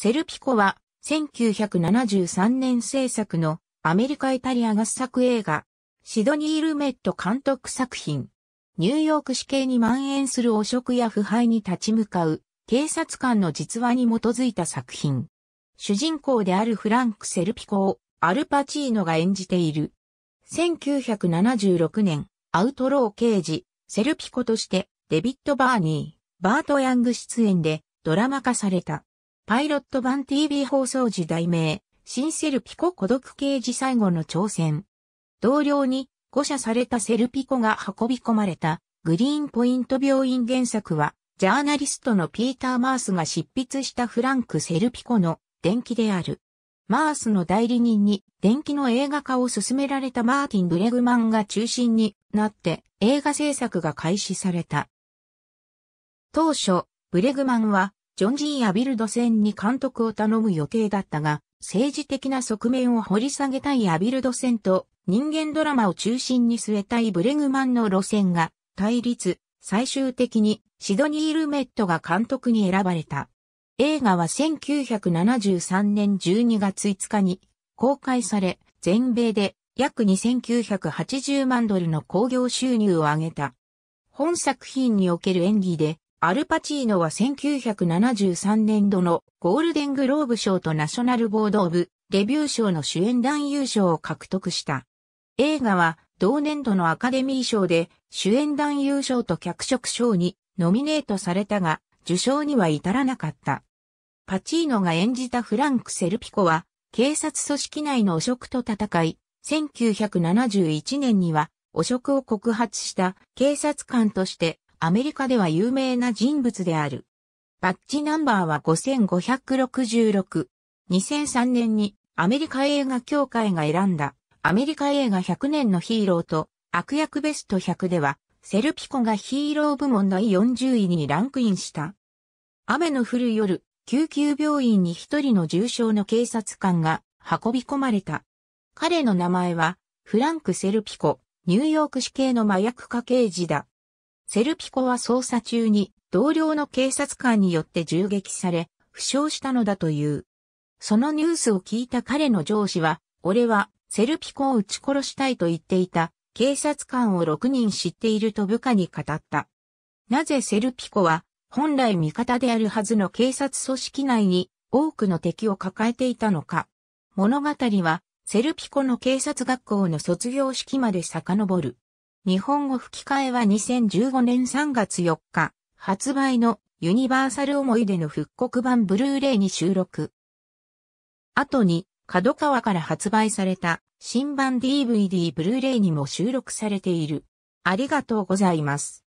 セルピコは、1973年制作のアメリカ・イタリア合作映画、シドニー・ルメット監督作品。ニューヨーク市警に蔓延する汚職や腐敗に立ち向かう、警察官の実話に基づいた作品。主人公であるフランク・セルピコをアルパチーノが演じている。1976年、アウトロー刑事、セルピコとして、デビッド・バーニー、バート・ヤング出演でドラマ化された。パイロット版 TV 放送時代名、新セルピコ孤独刑事最後の挑戦。同僚に誤射されたセルピコが運び込まれたグリーンポイント病院原作は、ジャーナリストのピーター・マースが執筆したフランク・セルピコの伝記である。マースの代理人に電気の映画化を進められたマーティン・ブレグマンが中心になって映画制作が開始された。当初、ブレグマンはジョン・ジー・アビルド戦に監督を頼む予定だったが、政治的な側面を掘り下げたいアビルド戦と人間ドラマを中心に据えたいブレグマンの路線が対立、最終的にシドニー・ルメットが監督に選ばれた。映画は1973年12月5日に公開され、全米で約2980万ドルの興行収入を上げた。本作品における演技でアルパチーノは1973年度のゴールデングローブ賞とナショナルボード・オブ・レビュー賞の主演男優賞を獲得した。映画は同年度のアカデミー賞で主演男優賞と脚色賞にノミネートされたが受賞には至らなかった。パチーノが演じたフランク・セルピコは警察組織内の汚職と戦い、1971年には汚職を告発した警察官としてアメリカでは有名な人物である。バッジナンバーは5566。2003年にアメリカ映画協会が選んだアメリカ映画100年のヒーローと悪役ベスト100ではセルピコがヒーロー部門第40位にランクインした。雨の降る夜、救急病院に一人の重傷の警察官が運び込まれた。彼の名前はフランク・セルピコ、ニューヨーク市系の麻薬家刑事だ。セルピコは捜査中に同僚の警察官によって銃撃され、負傷したのだという。そのニュースを聞いた彼の上司は、俺はセルピコを撃ち殺したいと言っていた警察官を6人知っていると部下に語った。なぜセルピコは本来味方であるはずの警察組織内に多くの敵を抱えていたのか。物語はセルピコの警察学校の卒業式まで遡る。日本語吹き替えは2015年3月4日発売のユニバーサル思い出の復刻版ブルーレイに収録。後に角川から発売された新版 DVD ブルーレイにも収録されている。ありがとうございます。